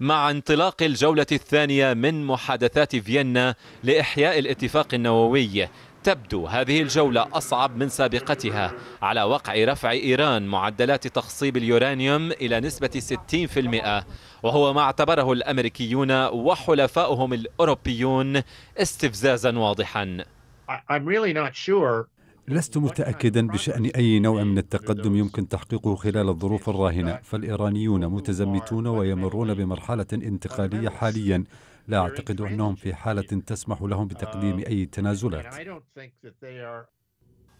مع انطلاق الجولة الثانية من محادثات فيينا لإحياء الاتفاق النووي تبدو هذه الجولة أصعب من سابقتها على وقع رفع إيران معدلات تخصيب اليورانيوم إلى نسبة 60% وهو ما اعتبره الأمريكيون وحلفاؤهم الأوروبيون استفزازا واضحا I'm really not sure لست متأكدا بشأن أي نوع من التقدم يمكن تحقيقه خلال الظروف الراهنة فالإيرانيون متزمتون ويمرون بمرحلة انتقالية حاليا لا أعتقد أنهم في حالة تسمح لهم بتقديم أي تنازلات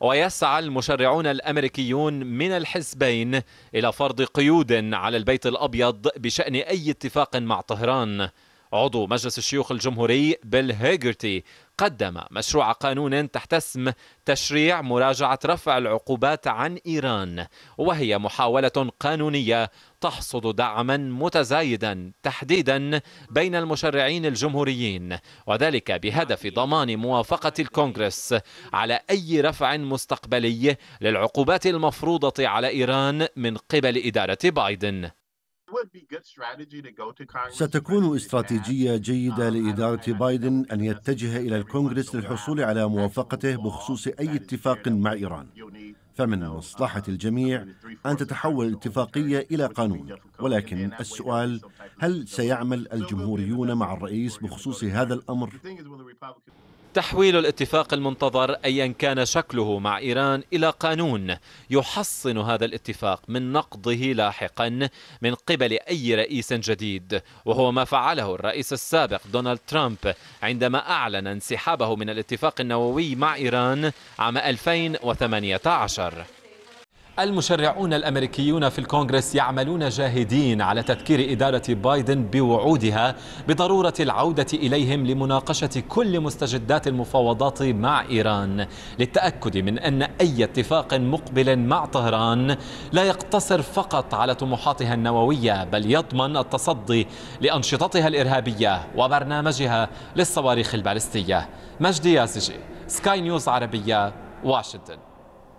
ويسعى المشرعون الامريكيون من الحزبين الى فرض قيود على البيت الابيض بشان اي اتفاق مع طهران عضو مجلس الشيوخ الجمهوري بيل هيجرتي قدم مشروع قانون تحت اسم تشريع مراجعة رفع العقوبات عن إيران وهي محاولة قانونية تحصد دعما متزايدا تحديدا بين المشرعين الجمهوريين وذلك بهدف ضمان موافقة الكونغرس على أي رفع مستقبلي للعقوبات المفروضة على إيران من قبل إدارة بايدن ستكون استراتيجية جيدة uh, لإدارة بايدن أن يتجه إلى الكونغرس للحصول على موافقته بخصوص أي اتفاق مع إيران فمن مصلحة الجميع أن تتحول الاتفاقية إلى قانون ولكن السؤال هل سيعمل الجمهوريون مع الرئيس بخصوص هذا الأمر؟ تحويل الاتفاق المنتظر ايا كان شكله مع ايران الى قانون يحصن هذا الاتفاق من نقضه لاحقا من قبل اي رئيس جديد وهو ما فعله الرئيس السابق دونالد ترامب عندما اعلن انسحابه من الاتفاق النووي مع ايران عام 2018 المشرعون الامريكيون في الكونغرس يعملون جاهدين على تذكير اداره بايدن بوعودها بضروره العوده اليهم لمناقشه كل مستجدات المفاوضات مع ايران للتاكد من ان اي اتفاق مقبل مع طهران لا يقتصر فقط على طموحاتها النوويه بل يضمن التصدي لانشطتها الارهابيه وبرنامجها للصواريخ البالستيه مجدي ياسجي سكاي نيوز عربيه واشنطن